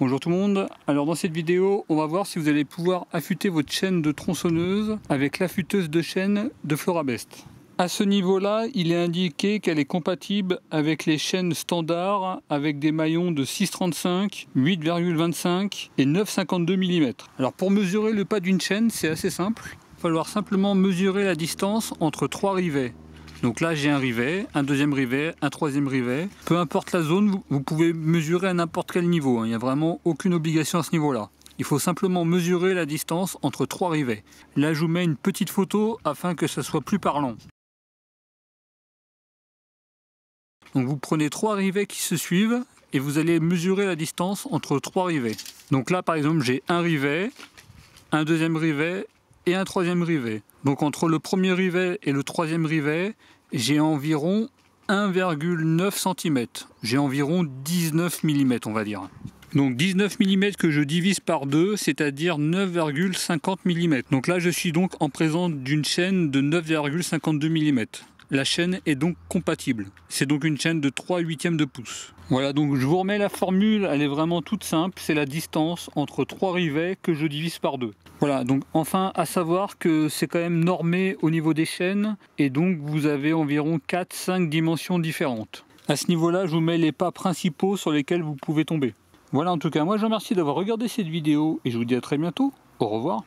Bonjour tout le monde, alors dans cette vidéo on va voir si vous allez pouvoir affûter votre chaîne de tronçonneuse avec l'affûteuse de chaîne de Florabest. À ce niveau là il est indiqué qu'elle est compatible avec les chaînes standards avec des maillons de 6,35, 8,25 et 9,52 mm. Alors pour mesurer le pas d'une chaîne c'est assez simple, il va falloir simplement mesurer la distance entre trois rivets. Donc là, j'ai un rivet, un deuxième rivet, un troisième rivet. Peu importe la zone, vous, pouvez mesurer à n'importe quel niveau. Hein. Il n'y a vraiment aucune obligation à ce niveau-là. Il faut simplement mesurer la distance entre trois rivets. Là, je vous mets une petite photo afin que ça soit plus parlant. Donc vous prenez trois rivets qui se suivent et vous allez mesurer la distance entre trois rivets. Donc là, par exemple, j'ai un rivet, un deuxième rivet et un troisième rivet. Donc entre le premier rivet et le troisième rivet, j'ai environ 1,9 cm. J'ai environ 19 mm, on va dire. Donc 19 mm que je divise par 2, c'est-à-dire 9,50 mm. Donc là, je suis donc en présence d'une chaîne de 9,52 mm. La chaîne est donc compatible. C'est donc une chaîne de 3 huitièmes de pouce. Voilà, donc je vous remets la formule, elle est vraiment toute simple. C'est la distance entre trois rivets que je divise par 2. Voilà, donc enfin, à savoir que c'est quand même normé au niveau des chaînes. Et donc, vous avez environ 4-5 dimensions différentes. À ce niveau-là, je vous mets les pas principaux sur lesquels vous pouvez tomber. Voilà, en tout cas, moi je vous remercie d'avoir regardé cette vidéo et je vous dis à très bientôt. Au revoir.